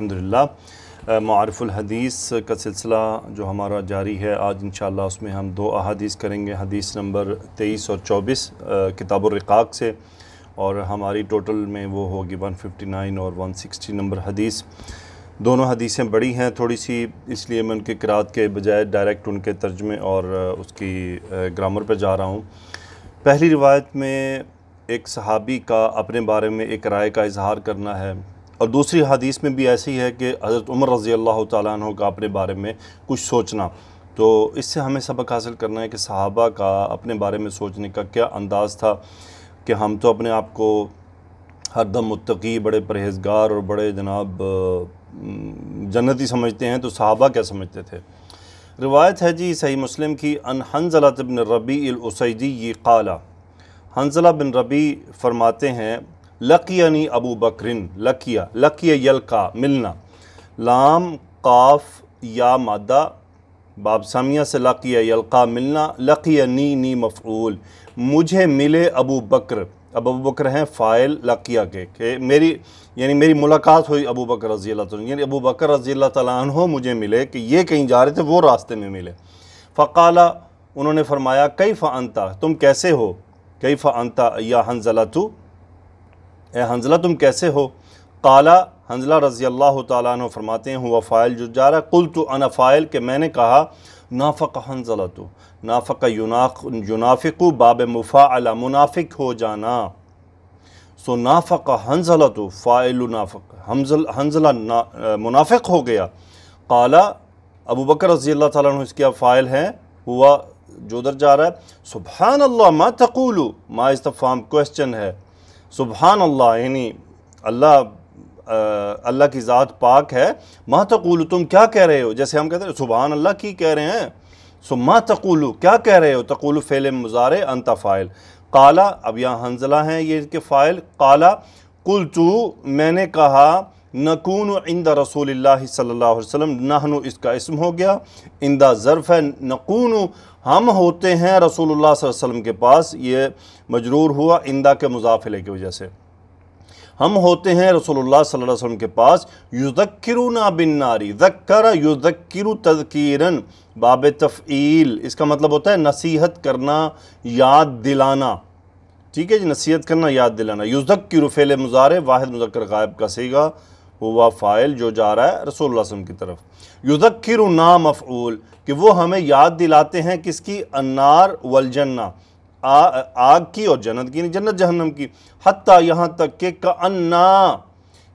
अल्हम्दुलिल्लाह मारफ़ुल हदीस का सिलसिला जो हमारा जारी है आज इन उसमें हम दो अदीस करेंगे हदीस नंबर तेईस और चौबीस किताब रिकाक से और हमारी टोटल में वो होगी 159 और 160 नंबर हदीस दोनों हदीसें बड़ी हैं थोड़ी सी इसलिए मैं उनके किरात के बजाय डायरेक्ट उनके तर्जमे और उसकी ग्रामर पर जा रहा हूँ पहली रिवायत में एक सहाबी का अपने बारे में एक राय का इजहार करना है और दूसरी हदीस में भी ऐसी है कि हज़रत उमर रज़ी अल्लाह तु का अपने बारे में कुछ सोचना तो इससे हमें सबक हासिल करना है कि सहाबा का अपने बारे में सोचने का क्या अंदाज़ था कि हम तो अपने आप को हरदम मुतकी बड़े परहेजगार और बड़े जनाब जन्नती समझते हैं तो सहाबा क्या समझते थे रिवायत है जी सही मुस्लिम की अन हंजला बिन रबी अलसैदी ये काला हंजला बिन रबी फरमाते हैं लकियनी अबू बकरिन लकिया लकिया यलका मिलना लाम काफ या मादा बाबसामिया से लकिया यलका मिलना लकिया नी नी मफूल मुझे मिले अबू बकर अब अबू बकर हैं फ़ाइल लकिया के, के मेरी यानी मेरी मुलाकात हुई अबू बकर रज़ी अल्लाह यानी अबू बकर रज़ी अल्लाह मुझे मिले कि ये कहीं जा रहे थे वो रास्ते में मिले फ़काला उन्होंने फरमाया कई फ़ानता तुम कैसे हो कई फ़ानता या हंजला तू ए हंजला तुम कैसे हो काला हंजला रज़ी अल्लाह तु फरमाते हैं हुआ फ़ाइल जुजारा कुल तो अना फ़ाइल के मैंने कहा नाफ़क हंजला तो नाफ़क युनाफ़िक बाब मुफ़ा मुनाफिक हो जाना सो नाफ़क हंजला तो फ़ाइल नाफ़क हंजल हंजला ना, मुनाफिक हो गया काला अबू बकर रज़ी अल्लाह तु इसके फ़ाइल हैं हुआ जो उधर जा रहा है सुबह अल्लाह मा तकूलू मा इस्तफ़ाम क्वेश्चन है सुबहान अल्लाह यानी अल्लाह अल्लाह की ज़ात पाक है मा तकूल तुम क्या कह रहे हो जैसे हम कहते हैं सुबहान अल्लाह की कह रहे हैं सो मा तकूल क्या कह रहे हो तकूल फ़ेल मुजारे अनता फ़ाइल काला अब यहाँ हंजला हैं ये इसके फ़ाइल काला कुल तू मैंने कहा नकून इंद रसूल सल्ला नहनु इसका इसम हो गया इंदा ज़रफ़ है नकून हम होते हैं रसूल वसम के पास ये मजरूर हुआ इंदा के मुजाफिले की वजह से हम होते हैं रसूल सल्लल्लाहु अलैहि के पास ना बिन नारी जक्र युजक्र तजकीरन बाब तफ़ील इसका मतलब होता है नसीहत करना याद दिलाना ठीक है जी नसीहत करना याद दिलाना युजक्र फ़ेल मुजारे वाहिद मुजक्र गायब का सीगा हुआ फ़ाइल जो जा रहा है रसूल रसम की तरफ युदक्र ना मफ़ूल कि वो हमें याद दिलाते हैं किसकी अनार वलजन्ना आ, आग की और जन्नत की जन्नत जहन्नम की हती यहाँ तक के का अन्ना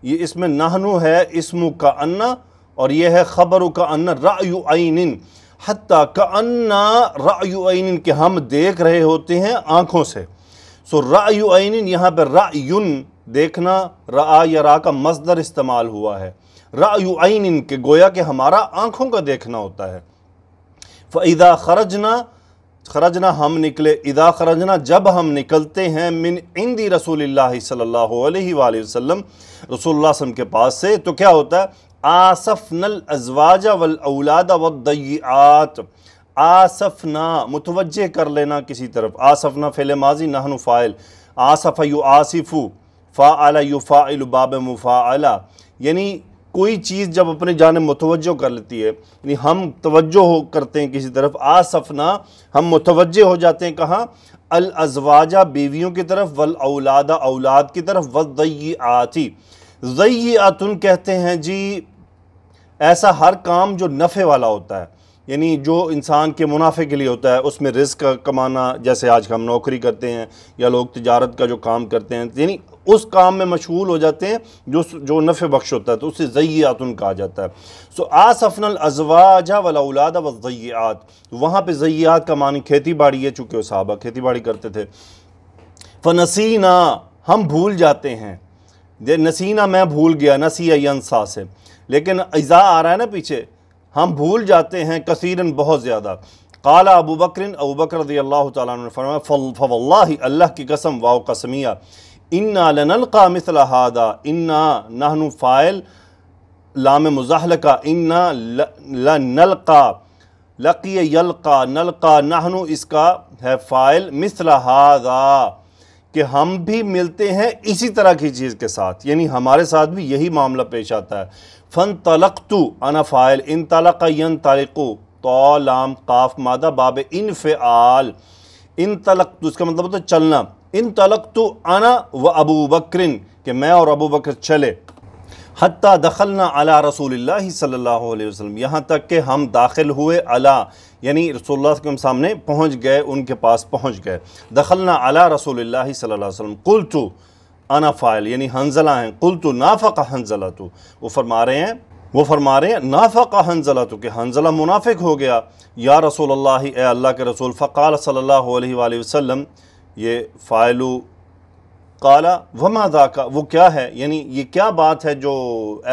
ये इसमें नाहनु है इसमु का अन्ना और यह है ख़बर का अन्ना रायु आइन हती का अन्ना रायु के हम देख रहे होते हैं आँखों से सो रायु यहाँ पर रायुन देखना रा या रा का मजदर इस्तेमाल हुआ है रायु आइन इनके गोया कि हमारा आँखों का देखना होता है फ़ैदा खरजना खरजना हम निकले इदा खरजना जब हम निकलते हैं मिन इंदी रसूल सल्ला वसम के पास से तो क्या होता है आसफ़ नल अजवाजा वल औलादा वदयात आसफ़ना मुतवजह कर लेना किसी तरफ आसफ़ना फेले माजी नाहनु फ़ाइल आसफ़ यु आसिफ़ू फ़ा फ़ाला युफ़ाइल बाब अला यानी कोई चीज़ जब अपने जान मुतवज़ो कर लेती है यानी हम तवज्जो हो करते हैं किसी तरफ आ सफ़ना हम मुतवजह हो जाते हैं कहाँ अलअजवाजा बीवियों की तरफ वल औलादा औलाद की तरफ वही आती जई आतुन कहते हैं जी ऐसा हर काम जो नफ़े वाला होता है यानी जो इंसान के मुनाफे के लिए होता है उसमें रिस्क कमाना जैसे आज हम नौकरी करते हैं या लोग तजारत का जो काम करते हैं यानी उस काम में मशहूल हो जाते हैं जो जो नफ़ बख्श होता है तो उसे ज़ैयातन कहा जाता है सो आसफ़नल अजवाजा वलाउलादा वज़ैयात वहाँ पर ज़यात का मान खेती बाड़ी है चूँकि वो साहबा खेती बाड़ी करते थे फ़नसीना हम भूल जाते हैं दे नसीना मैं भूल गया नसिया से लेकिन ईज़ा आ रहा है ना पीछे हम भूल जाते हैं कसीरन बहुत ज़्यादा काला अबू बकरिन अबू बकर रजी अल्लाह तला ने फरमाया अल्लाह की कसम वाओ कसमिया इन्ना लनलका मिसल हादा इन्ना नहनु फ़ाइल लाम मुजाहल का इन्ना लनलका लकी यलका नलका नहनु इसका है फ़ाइल मिसल हादा कि हम भी मिलते हैं इसी तरह की चीज़ के साथ यानी हमारे साथ भी यही मामला पेश आता है फ़न तलक तो अना फ़ाइल इन तलक यन तलको तो लाम काफ मादा बाब इन फ़ाल इन तलक तो इसका मतलब होता है चलना इन तलक तो आना व अबू बकरिन के मैं और अबू बकर चले दखल दखलना अला रसूल सल्ला वसम यहाँ तक कि हम दाखिल हुए अला यानी रसोल्ला के सामने पहुँच गए उनके पास पहुँच गए दखलना अला रसूल सल्ला वसम कुल तो अना फ़ाइल यानी हंजला हैं कुल तो नाफ़ा हंजला तो वो फरमा रहे हैं वो फरमा रहे हैं नाफ़ा हंजला तो कि हंजला मुनाफिक हो गया या रसूल अल्लाह अल्लाह के रसूल फ़काल सल्ला वसम ये फ़ायलु काला वमा धाका वो क्या है यानी ये क्या बात है जो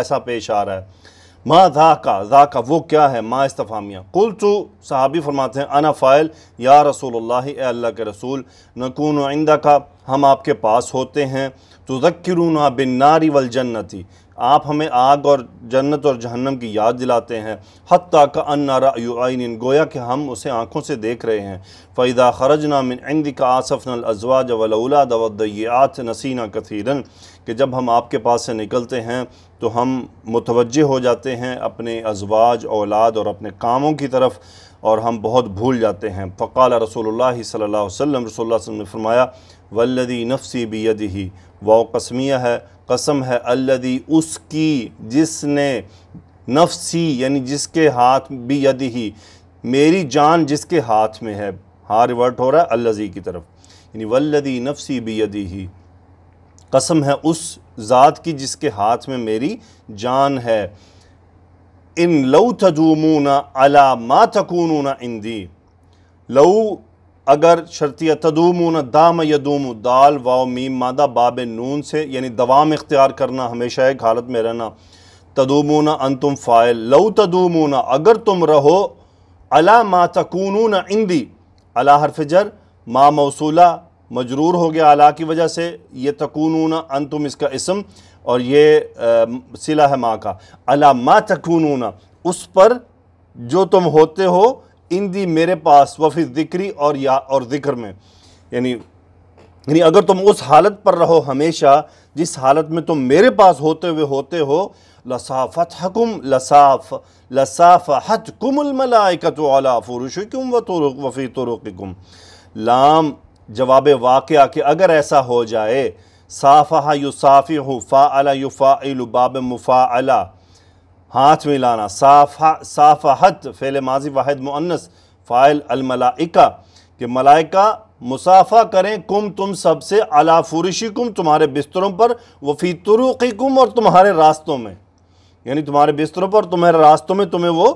ऐसा पेश आ रहा है माँ धाका धाका वो क्या है माँ इस्तफ़ामिया कुल तो सहाबी फरमाते हैं अना फ़ायल या रसूल अल्लाह के रसूल नकून आइंदा का हम आपके पास होते हैं तो जक्रूना बिन नारी वल जन्नती आप हमें आग और जन्नत और जहन्नम की याद दिलाते हैं हती का अन्नारा युन गोया कि हम उसे आँखों से देख रहे हैं फ़ैदा खरज नामिन इंद का आसफ़ नज़वा जवला दवदैयात नसीना कथीरन कि जब हम आपके पास से निकलते हैं तो हम मुतवजह हो जाते हैं अपने अजवाज औलाद और अपने कामों की तरफ और हम बहुत भूल जाते हैं फ़काल रसोल्ला सल्ला वसम रसोल्ला ने फरमाया वल्लदी नफसी बी यदि वाओ कसमिया है कसम है अल्लदी उसकी जिसने नफसी यानी जिसके हाथ भी यदि ही मेरी जान जिसके हाथ में है हार रिवर्ट हो रहा है अल्लजी की तरफ यानी वल्लदी नफसी भी यदि ही कसम है उस ज़ात की जिसके हाथ में मेरी जान है इन लऊ ना अला मा ना इंदी लऊ अगर शर्तिया तदूमून दाम यदूम दाल वाओ मीम मादा बाब नून से यानी दवाम इख्तियार करना हमेशा एक हालत में रहना तदूमून अन तुम फ़ायल लऊ तदूमून अगर तुम रहो अला मा तकून इंदी अला हरफजर मा मौसूला मजरूर हो गया अला की वजह से ये तकून अन तुम इसका इसम और ये आ, सिला है माँ का अला मा तकून उस पर जो तुम होते हो इन दी मेरे पास वफ़ी ज़िक्री और या और ज़िक्र में यानी यानी अगर तुम उस हालत पर रहो हमेशा जिस हालत में तुम मेरे पास होते हुए होते हो लसाफत हकुम लसाफ लसाफ कुमलमलाकत वाला फ़ुरुशुम व तुरुक वफ़ी तुरुकम लाम जवाब वाक़ कि अगर ऐसा हो जाए साफ़ा युसाफ़ी फ़ा अला युफ़ा बाब मुफ़ा हाथ मिलाना साफा साफाहत फ़ैल माजी वाहिद मुअन्नस फ़ाइल अलमलाइका कि मलाइका मुसाफा करें कुम तुम सबसे अला फुरशी कुम तुम्हारे बिस्तरों पर वफ़ी तुरुकी कुम और तुम्हारे रास्तों में यानी तुम्हारे बिस्तरों पर तुम्हारे रास्तों में तुम्हें वो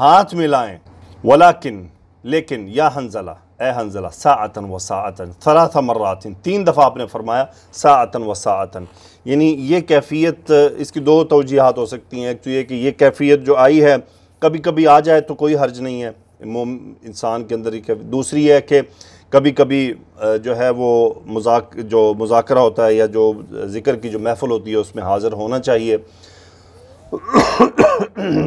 हाथ मिलाएं वलाकिन लेकिन या हंजला ए हंजला सातन व सातन सरासा मर्रातन तीन दफ़ा आपने फरमाया सातन व सातन यानी ये कैफियत इसकी दो तोजीहत हो सकती हैं एक तो ये कि ये कैफियत जो आई है कभी कभी आ जाए तो कोई हर्ज नहीं है इंसान के अंदर ही दूसरी है कि कभी कभी जो है वो मजाक जो मुजाकरा होता है या जो ज़िक्र की जो महफ़ल होती है उसमें हाज़िर होना चाहिए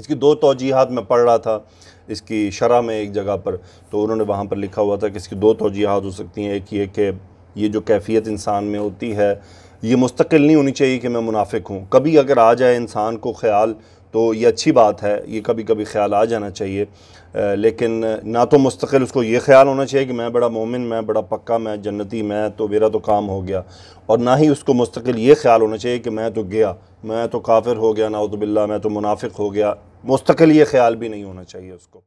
इसकी दो तोजीहत मैं पढ़ रहा था इसकी शरह में एक जगह पर तो उन्होंने वहाँ पर लिखा हुआ था कि इसकी दो तोजीहत हो सकती हैं एक ये कि ये जो कैफियत इंसान में होती है ये मुस्तकिल नहीं होनी चाहिए कि मैं मुनाफिक हूँ कभी अगर आ जाए इंसान को ख्याल तो ये अच्छी बात है ये कभी कभी ख्याल आ जाना चाहिए आ, लेकिन ना तो मुस्तकिल उसको ये ख्याल होना चाहिए कि मैं बड़ा मोमिन मैं बड़ा पक्का मैं जन्नती मैं तो मेरा तो काम हो गया और ना ही उसको मुस्तकिल ये ख्याल होना चाहिए कि मैं तो गया मैं तो काफिर हो गया नाउतबिल्ला मैं तो मुनाफिक हो गया मुस्तकिल ये ख्याल भी नहीं होना चाहिए उसको